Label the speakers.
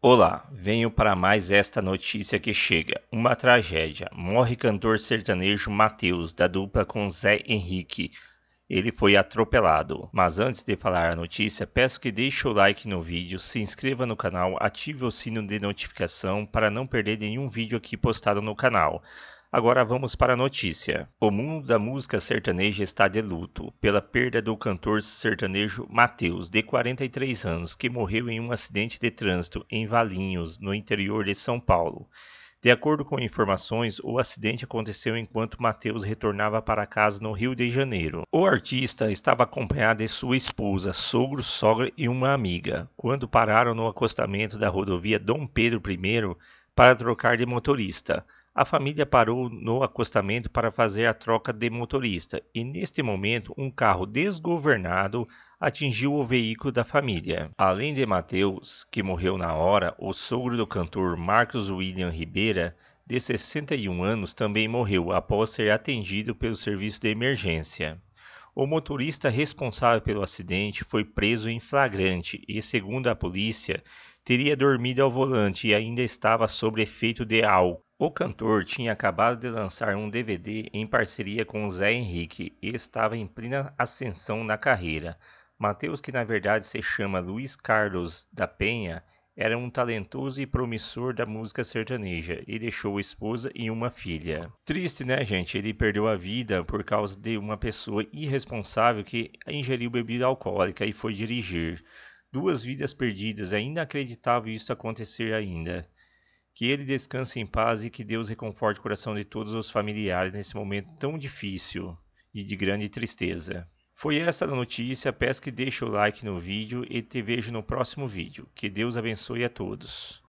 Speaker 1: Olá, venho para mais esta notícia que chega. Uma tragédia. Morre cantor sertanejo Matheus, da dupla com Zé Henrique. Ele foi atropelado. Mas antes de falar a notícia, peço que deixe o like no vídeo, se inscreva no canal, ative o sino de notificação para não perder nenhum vídeo aqui postado no canal. Agora vamos para a notícia. O mundo da música sertaneja está de luto pela perda do cantor sertanejo Matheus, de 43 anos, que morreu em um acidente de trânsito em Valinhos, no interior de São Paulo. De acordo com informações, o acidente aconteceu enquanto Matheus retornava para casa no Rio de Janeiro. O artista estava acompanhado de sua esposa, sogro, sogra e uma amiga, quando pararam no acostamento da rodovia Dom Pedro I para trocar de motorista. A família parou no acostamento para fazer a troca de motorista e, neste momento, um carro desgovernado atingiu o veículo da família. Além de Mateus, que morreu na hora, o sogro do cantor Marcos William Ribeira, de 61 anos, também morreu após ser atendido pelo serviço de emergência. O motorista responsável pelo acidente foi preso em flagrante e, segundo a polícia, teria dormido ao volante e ainda estava sob efeito de álcool. O cantor tinha acabado de lançar um DVD em parceria com Zé Henrique e estava em plena ascensão na carreira. Mateus, que na verdade se chama Luiz Carlos da Penha, era um talentoso e promissor da música sertaneja e deixou esposa e uma filha. Triste, né, gente? Ele perdeu a vida por causa de uma pessoa irresponsável que ingeriu bebida alcoólica e foi dirigir. Duas vidas perdidas, é inacreditável isso acontecer ainda. Que ele descanse em paz e que Deus reconforte o coração de todos os familiares nesse momento tão difícil e de grande tristeza. Foi esta a notícia, peço que deixe o like no vídeo e te vejo no próximo vídeo. Que Deus abençoe a todos.